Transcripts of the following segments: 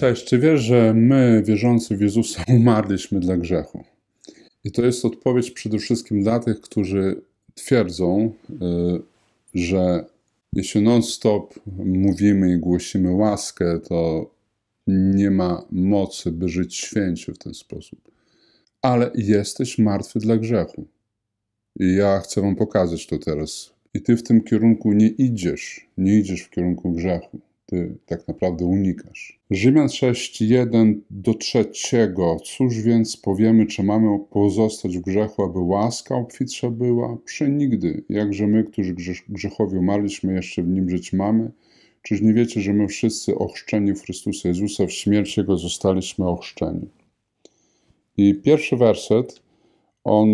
Cześć, czy wiesz, że my, wierzący w Jezusa, umarliśmy dla grzechu? I to jest odpowiedź przede wszystkim dla tych, którzy twierdzą, y, że jeśli non-stop mówimy i głosimy łaskę, to nie ma mocy, by żyć święcie w ten sposób. Ale jesteś martwy dla grzechu. I ja chcę Wam pokazać to teraz. I Ty w tym kierunku nie idziesz, nie idziesz w kierunku grzechu ty tak naprawdę unikasz. Rzymian 6:1 do 3. Cóż więc powiemy, czy mamy pozostać w grzechu, aby łaska obfitsza była? nigdy. Jakże my, którzy grzechowi umarliśmy, jeszcze w nim żyć mamy? Czyż nie wiecie, że my wszyscy ochrzczeni w Chrystusa Jezusa w śmierci Jego zostaliśmy ochrzczeni? I pierwszy werset, on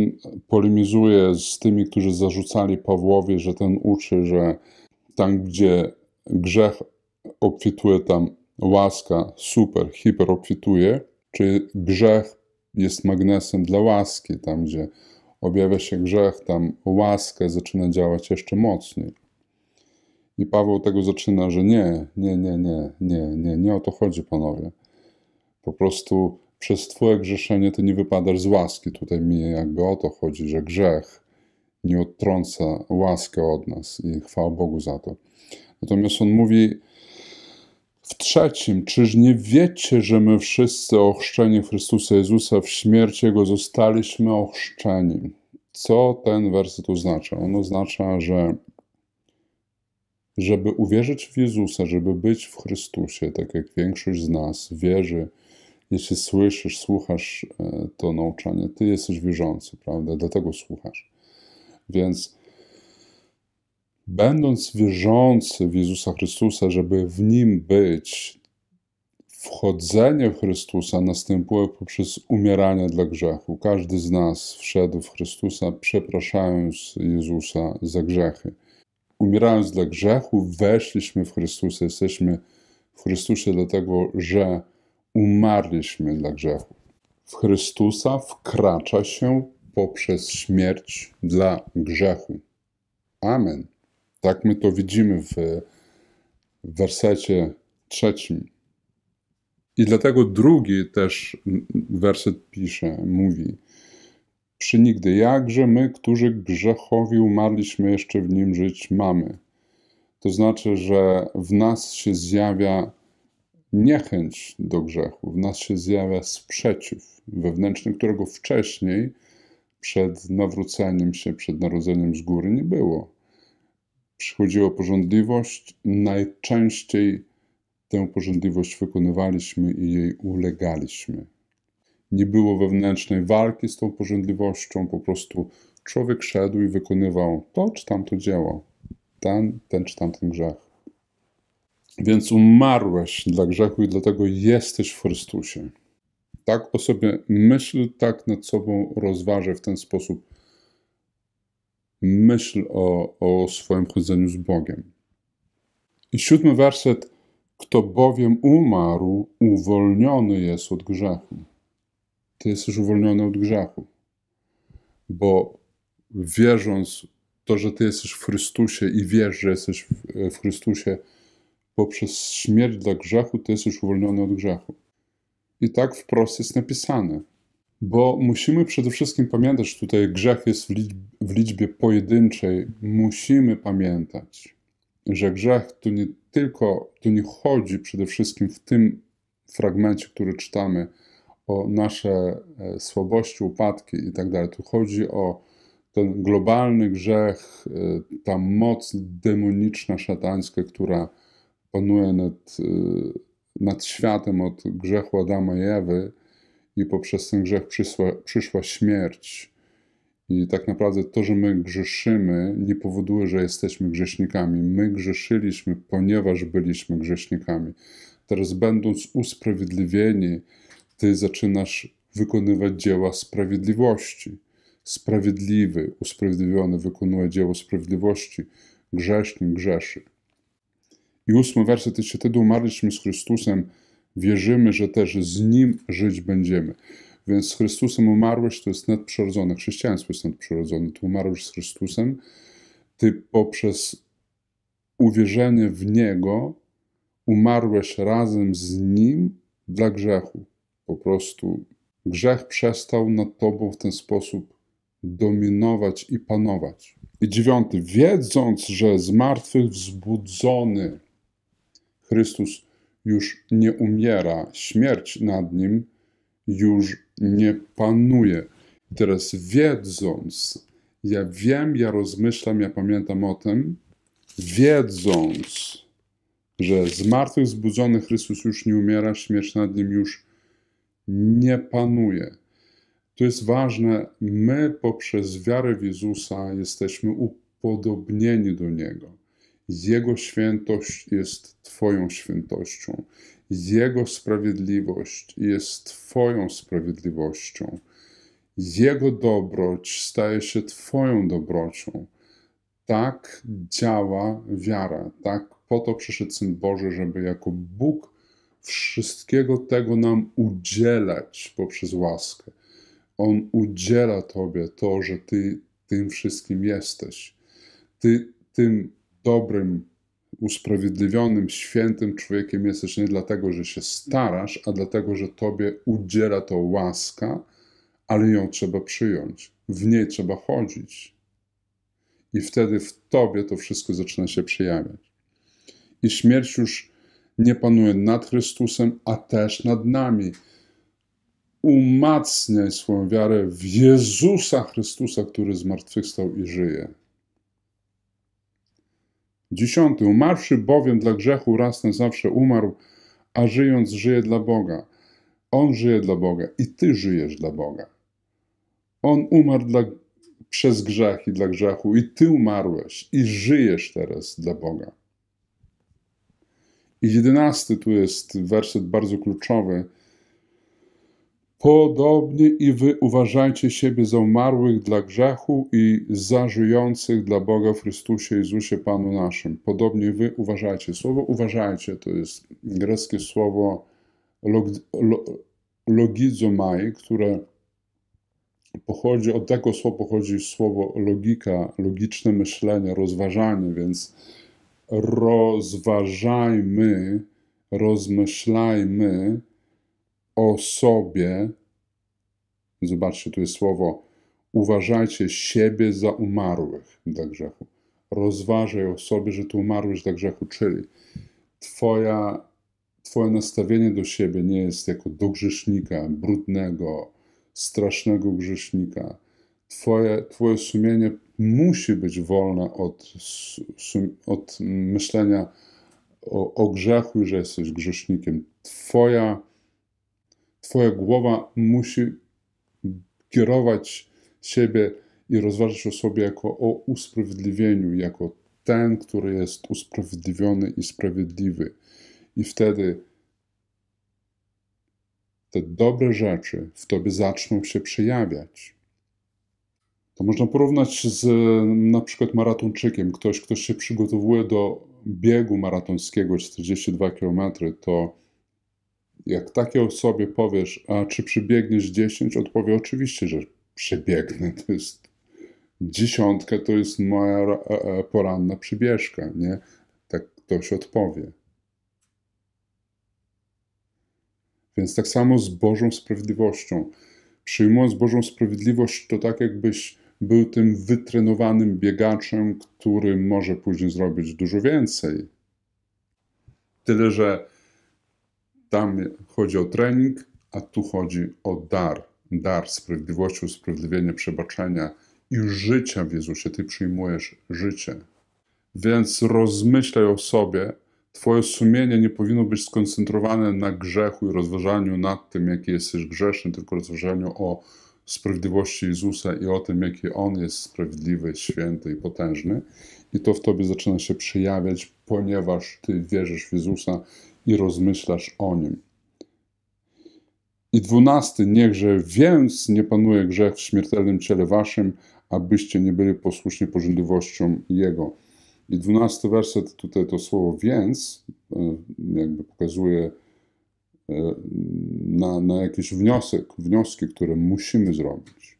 polemizuje z tymi, którzy zarzucali Pawłowi, że ten uczy, że tam, gdzie grzech obfituje tam łaska, super, hiper obfituje, czy grzech jest magnesem dla łaski, tam gdzie objawia się grzech, tam łaska zaczyna działać jeszcze mocniej. I Paweł tego zaczyna, że nie, nie, nie, nie, nie, nie, nie o to chodzi, panowie. Po prostu przez Twoje grzeszenie ty nie wypadasz z łaski. Tutaj mi jakby o to chodzi, że grzech nie odtrąca łaskę od nas i chwała Bogu za to. Natomiast on mówi, w trzecim, czyż nie wiecie, że my wszyscy ochrzczeni Chrystusa Jezusa w śmierci Jego zostaliśmy ochrzczeni? Co ten werset oznacza? On oznacza, że żeby uwierzyć w Jezusa, żeby być w Chrystusie, tak jak większość z nas wierzy, jeśli słyszysz, słuchasz e, to nauczanie, ty jesteś wierzący, prawda? Dlatego słuchasz. Więc Będąc wierzący w Jezusa Chrystusa, żeby w Nim być, wchodzenie w Chrystusa następuje poprzez umieranie dla grzechu. Każdy z nas wszedł w Chrystusa, przepraszając Jezusa za grzechy. Umierając dla grzechu, weszliśmy w Chrystusa. Jesteśmy w Chrystusie, dlatego że umarliśmy dla grzechu. W Chrystusa wkracza się poprzez śmierć dla grzechu. Amen. Tak my to widzimy w, wersecie trzecim. I dlatego drugi też werset pisze, mówi: nigdy, jakże my, którzy grzechowi umarliśmy, jeszcze w nim żyć mamy. To znaczy, że w nas się zjawia niechęć do grzechu, w nas się zjawia sprzeciw wewnętrzny, którego wcześniej, przed nawróceniem się, przed narodzeniem z góry nie było przychodziła porządliwość, najczęściej tę porządliwość wykonywaliśmy i jej ulegaliśmy. Nie było wewnętrznej walki z tą porządliwością, po prostu człowiek szedł i wykonywał to czy tamto dzieło, ten, ten czy tamten grzech. Więc umarłeś dla grzechu i dlatego jesteś w Chrystusie. Tak o sobie myśl, tak nad sobą rozważaj w ten sposób myśl o, o swoim chodzeniu z Bogiem. I siódmy werset. Kto bowiem umarł, uwolniony jest od grzechu. Ty jesteś uwolniony od grzechu, bo wierząc to, że Ty jesteś w Chrystusie i wiesz, że jesteś w Chrystusie poprzez śmierć dla grzechu, Ty jesteś uwolniony od grzechu. I tak wprost jest napisane – bo musimy przede wszystkim pamiętać, tutaj grzech jest w liczbie, w liczbie pojedynczej. Musimy pamiętać, że grzech tu nie tylko, tu nie chodzi przede wszystkim w tym fragmencie, który czytamy, o nasze e, słabości, upadki i tak dalej. Tu chodzi o ten globalny grzech, e, ta moc demoniczna, szatańska, która panuje nad, e, nad światem od grzechu Adama i Ewy i poprzez ten grzech przysła, przyszła śmierć. I tak naprawdę to, że my grzeszymy, nie powoduje, że jesteśmy grzesznikami. My grzeszyliśmy, ponieważ byliśmy grzesznikami. Teraz, będąc usprawiedliwieni, ty zaczynasz wykonywać dzieła sprawiedliwości. Sprawiedliwy, usprawiedliwiony wykonuje dzieło sprawiedliwości. Grzesznik grzeszy. I ósmy werset, jeśli wtedy umarliśmy z Chrystusem, wierzymy, że też z Nim żyć będziemy. Więc z Chrystusem umarłeś, to jest nadprzyrodzone. Chrześcijaństwo jest nadprzyrodzone. Ty umarłeś z Chrystusem, ty poprzez uwierzenie w Niego umarłeś razem z Nim dla grzechu. Po prostu grzech przestał nad tobą w ten sposób dominować i panować. I dziewiąty, wiedząc, że z martwych wzbudzony Chrystus już nie umiera, śmierć nad nim już nie panuje. teraz wiedząc, ja wiem, ja rozmyślam, ja pamiętam o tym, wiedząc, że zmartwychwzbudzony Chrystus już nie umiera, śmierć nad nim już nie panuje. To jest ważne. My poprzez wiarę w Jezusa jesteśmy upodobnieni do Niego. Jego świętość jest Twoją świętością. Jego sprawiedliwość jest Twoją sprawiedliwością. Jego dobroć staje się Twoją dobrocią. Tak działa wiara. Tak po to przyszedł Syn Boży, żeby jako Bóg wszystkiego tego nam udzielać poprzez łaskę. On udziela Tobie to, że Ty tym wszystkim jesteś. Ty tym dobrym, usprawiedliwionym, świętym człowiekiem jesteś nie dlatego, że się starasz, a dlatego, że tobie udziela to łaska, ale ją trzeba przyjąć. W niej trzeba chodzić. I wtedy w tobie to wszystko zaczyna się przejawiać. I śmierć już nie panuje nad Chrystusem, a też nad nami. Umacniaj swoją wiarę w Jezusa Chrystusa, który zmartwychwstał i żyje. Dziesiąty. Umarszy bowiem dla grzechu raz na zawsze umarł, a żyjąc żyje dla Boga. On żyje dla Boga i ty żyjesz dla Boga. On umarł dla, przez grzech i dla grzechu i ty umarłeś i żyjesz teraz dla Boga. I jedenasty tu jest werset bardzo kluczowy – Podobnie i wy uważajcie siebie za umarłych dla grzechu i za żyjących dla Boga w Chrystusie Jezusie Panu naszym. Podobnie wy uważajcie. Słowo uważajcie to jest greckie słowo log, lo, logizomai, które pochodzi, od tego słowa pochodzi słowo logika, logiczne myślenie, rozważanie, więc rozważajmy, rozmyślajmy, o sobie, zobaczcie, tu jest słowo, uważajcie siebie za umarłych dla grzechu. Rozważaj o sobie, że tu umarłeś dla grzechu, czyli twoja, twoje nastawienie do siebie nie jest jako do grzesznika, brudnego, strasznego grzesznika. Twoje, twoje sumienie musi być wolne od, od myślenia o, o grzechu, że jesteś grzesznikiem. Twoja Twoja głowa musi kierować siebie i rozważać o sobie jako o usprawiedliwieniu, jako ten, który jest usprawiedliwiony i sprawiedliwy. I wtedy te dobre rzeczy w tobie zaczną się przejawiać. To można porównać z na przykład maratonczykiem. Ktoś, kto się przygotowuje do biegu maratońskiego 42 km, to jak takiej osobie powiesz, a czy przybiegniesz 10, odpowie oczywiście, że przebiegnę. To jest dziesiątka, to jest moja e, e, poranna przybieżka, nie? Tak ktoś odpowie. Więc tak samo z Bożą Sprawiedliwością. Przyjmując Bożą Sprawiedliwość, to tak jakbyś był tym wytrenowanym biegaczem, który może później zrobić dużo więcej. Tyle, że tam chodzi o trening, a tu chodzi o dar. Dar sprawiedliwości, usprawiedliwienie, przebaczenia i życia w Jezusie. Ty przyjmujesz życie. Więc rozmyślaj o sobie. Twoje sumienie nie powinno być skoncentrowane na grzechu i rozważaniu nad tym, jaki jesteś grzeszny, tylko rozważaniu o sprawiedliwości Jezusa i o tym, jaki On jest sprawiedliwy, święty i potężny. I to w Tobie zaczyna się przejawiać, ponieważ Ty wierzysz w Jezusa i rozmyślasz o nim. I dwunasty, niechże więc nie panuje grzech w śmiertelnym ciele waszym, abyście nie byli posłuszni pożądliwościom Jego. I dwunasty werset, tutaj to słowo więc, e, jakby pokazuje e, na, na jakiś wniosek, wnioski, które musimy zrobić.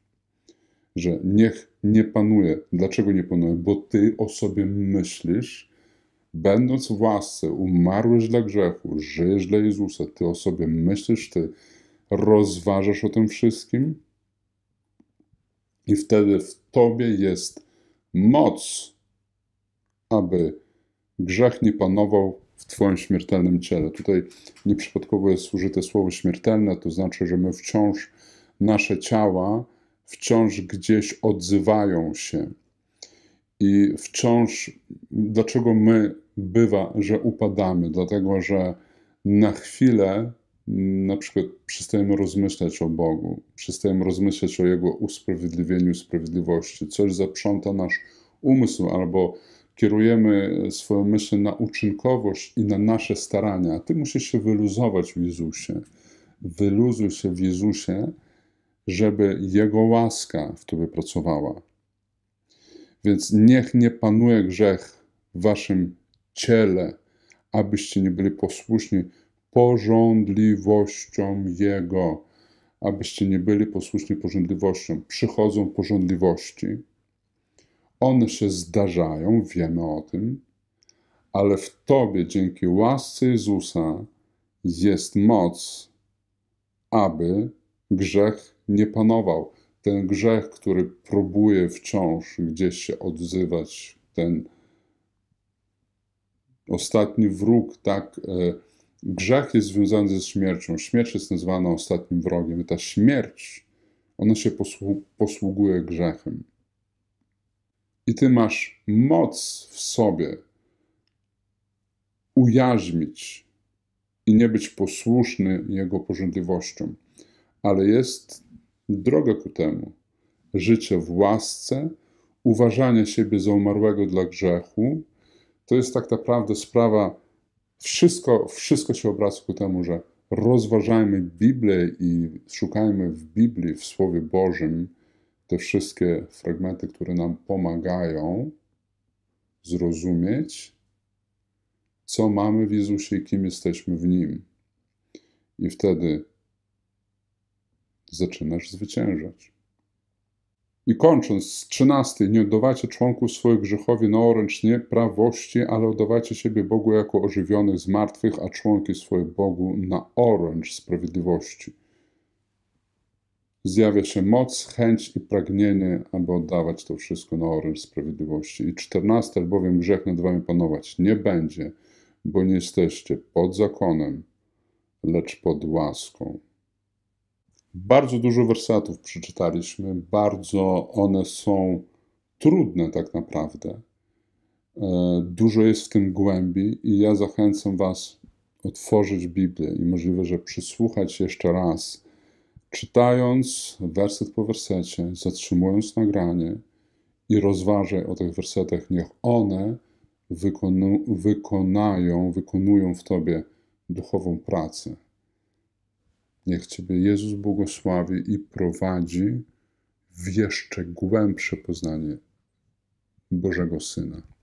Że niech nie panuje. Dlaczego nie panuje? Bo ty o sobie myślisz Będąc w łasce, umarłeś dla grzechu, żyjesz dla Jezusa. Ty o sobie myślisz, ty rozważasz o tym wszystkim i wtedy w tobie jest moc, aby grzech nie panował w twoim śmiertelnym ciele. Tutaj nieprzypadkowo jest użyte słowo śmiertelne, to znaczy, że my wciąż nasze ciała wciąż gdzieś odzywają się i wciąż dlaczego my bywa, że upadamy, dlatego że na chwilę mm, na przykład przestajemy rozmyślać o Bogu, przestajemy rozmyślać o Jego usprawiedliwieniu, sprawiedliwości. Coś zaprząta nasz umysł albo kierujemy swoją myśl na uczynkowość i na nasze starania. Ty musisz się wyluzować w Jezusie. Wyluzuj się w Jezusie, żeby Jego łaska w Tobie pracowała. Więc niech nie panuje grzech w Waszym ciele, abyście nie byli posłuszni porządliwością Jego, abyście nie byli posłuszni porządliwością. Przychodzą porządliwości, one się zdarzają, wiemy o tym, ale w Tobie dzięki łasce Jezusa jest moc, aby grzech nie panował. Ten grzech, który próbuje wciąż gdzieś się odzywać, ten ostatni wróg, tak? E, grzech jest związany ze śmiercią. Śmierć jest nazywana ostatnim wrogiem. I ta śmierć, ona się posłu posługuje grzechem. I ty masz moc w sobie ujarzmić i nie być posłuszny jego pożądliwościom. Ale jest droga ku temu. Życie w łasce, uważanie siebie za umarłego dla grzechu, to jest tak naprawdę sprawa, wszystko, wszystko się obraca ku temu, że rozważajmy Biblię i szukajmy w Biblii, w Słowie Bożym, te wszystkie fragmenty, które nam pomagają zrozumieć, co mamy w Jezusie i kim jesteśmy w Nim. I wtedy zaczynasz zwyciężać. I kończąc, trzynasty, nie oddawajcie członków swoich grzechowi oręcz nieprawości, ale oddawajcie siebie Bogu jako ożywionych z martwych, a członki swoje Bogu na oręcz sprawiedliwości. Zjawia się moc, chęć i pragnienie, aby oddawać to wszystko na oręcz sprawiedliwości. I czternasty albowiem grzech nad wami panować nie będzie, bo nie jesteście pod zakonem, lecz pod łaską. Bardzo dużo wersetów przeczytaliśmy, bardzo one są trudne tak naprawdę. E, dużo jest w tym głębi i ja zachęcam Was otworzyć Biblię i możliwe, że przysłuchać jeszcze raz, czytając werset po wersecie, zatrzymując nagranie i rozważaj o tych wersetach. Niech one wykonu, wykonają, wykonują w Tobie duchową pracę. Niech Ciebie Jezus błogosławi i prowadzi w jeszcze głębsze poznanie Bożego Syna.